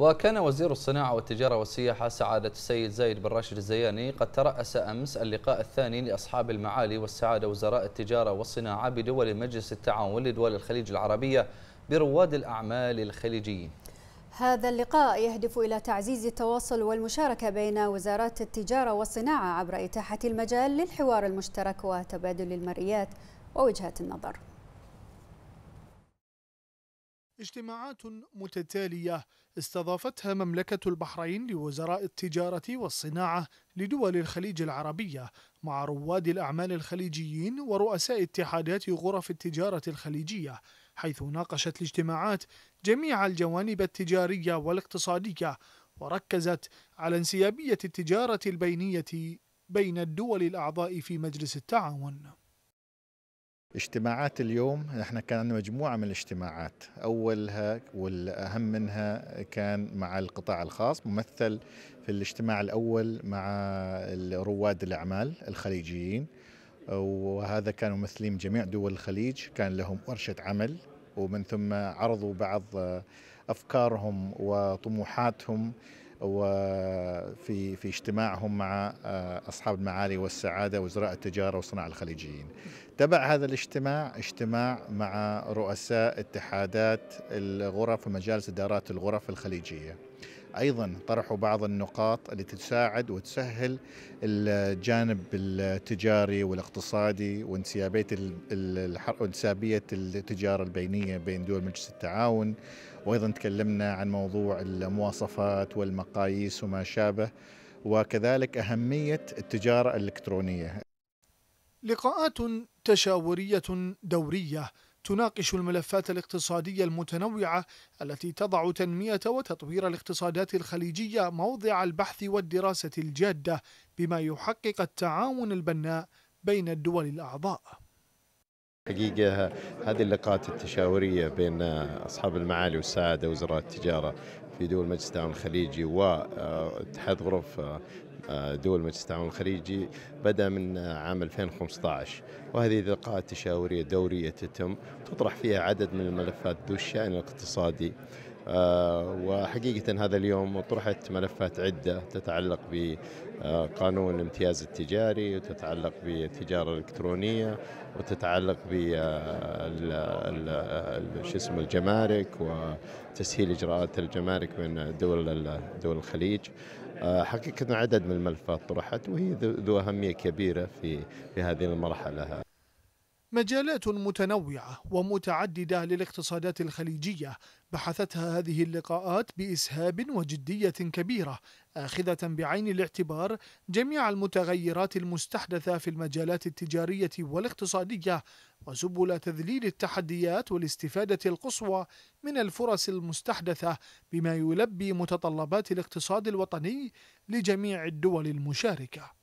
وكان وزير الصناعة والتجارة والسياحة سعادة السيد زايد بن راشد الزياني قد ترأس أمس اللقاء الثاني لأصحاب المعالي والسعادة وزراء التجارة والصناعة بدول مجلس التعاون لدول الخليج العربية برواد الأعمال الخليجيين هذا اللقاء يهدف إلى تعزيز التواصل والمشاركة بين وزارات التجارة والصناعة عبر إتاحة المجال للحوار المشترك وتبادل المرئيات ووجهات النظر اجتماعات متتالية استضافتها مملكة البحرين لوزراء التجارة والصناعة لدول الخليج العربية مع رواد الأعمال الخليجيين ورؤساء اتحادات غرف التجارة الخليجية حيث ناقشت الاجتماعات جميع الجوانب التجارية والاقتصادية وركزت على انسيابية التجارة البينية بين الدول الأعضاء في مجلس التعاون اجتماعات اليوم احنا كان عندنا مجموعة من الاجتماعات أولها والأهم منها كان مع القطاع الخاص ممثل في الاجتماع الأول مع رواد الأعمال الخليجيين وهذا كانوا ممثلين جميع دول الخليج كان لهم ورشة عمل ومن ثم عرضوا بعض أفكارهم وطموحاتهم وفي في اجتماعهم مع آه، اصحاب المعالي والسعاده وزراء التجاره والصناعه الخليجيين. تبع هذا الاجتماع اجتماع مع رؤساء اتحادات الغرف ومجالس ادارات الغرف الخليجيه. ايضا طرحوا بعض النقاط التي تساعد وتسهل الجانب التجاري والاقتصادي وانسيابيه انسيابيه التجاره البينيه بين دول مجلس التعاون وايضا تكلمنا عن موضوع المواصفات والمقاييس وما شابه وكذلك اهميه التجاره الالكترونيه. لقاءات تشاوريه دوريه تناقش الملفات الاقتصادية المتنوعة التي تضع تنمية وتطوير الاقتصادات الخليجية موضع البحث والدراسة الجادة بما يحقق التعاون البناء بين الدول الأعضاء حقيقة هذه اللقاءات التشاورية بين أصحاب المعالي والسعادة وزراء التجارة في دول مجلس التعاون الخليجي واتحاد آه، غرف آه، دول مجلس التعاون الخليجي بدا من عام 2015 وهذه لقاءات تشاوريه دوريه تتم تطرح فيها عدد من الملفات ذو الشان الاقتصادي آه، وحقيقة هذا اليوم طرحت ملفات عدة تتعلق بقانون الامتياز التجاري وتتعلق بالتجارة الإلكترونية وتتعلق بال آه، شو اسمه الجمارك وتسهيل إجراءات الجمارك من دول دول الخليج آه، حقيقة عدد من الملفات طرحت وهي ذو أهمية كبيرة في في هذه المرحلة مجالات متنوعة ومتعددة للاقتصادات الخليجية بحثتها هذه اللقاءات بإسهاب وجدية كبيرة آخذة بعين الاعتبار جميع المتغيرات المستحدثة في المجالات التجارية والاقتصادية وسبل تذليل التحديات والاستفادة القصوى من الفرص المستحدثة بما يلبي متطلبات الاقتصاد الوطني لجميع الدول المشاركة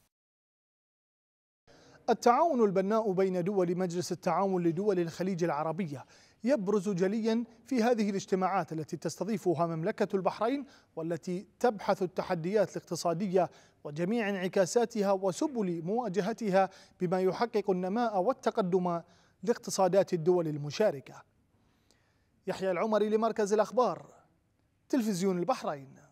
التعاون البناء بين دول مجلس التعاون لدول الخليج العربية يبرز جليا في هذه الاجتماعات التي تستضيفها مملكة البحرين والتي تبحث التحديات الاقتصادية وجميع انعكاساتها وسبل مواجهتها بما يحقق النماء والتقدم لاقتصادات الدول المشاركة يحيى العمري لمركز الأخبار تلفزيون البحرين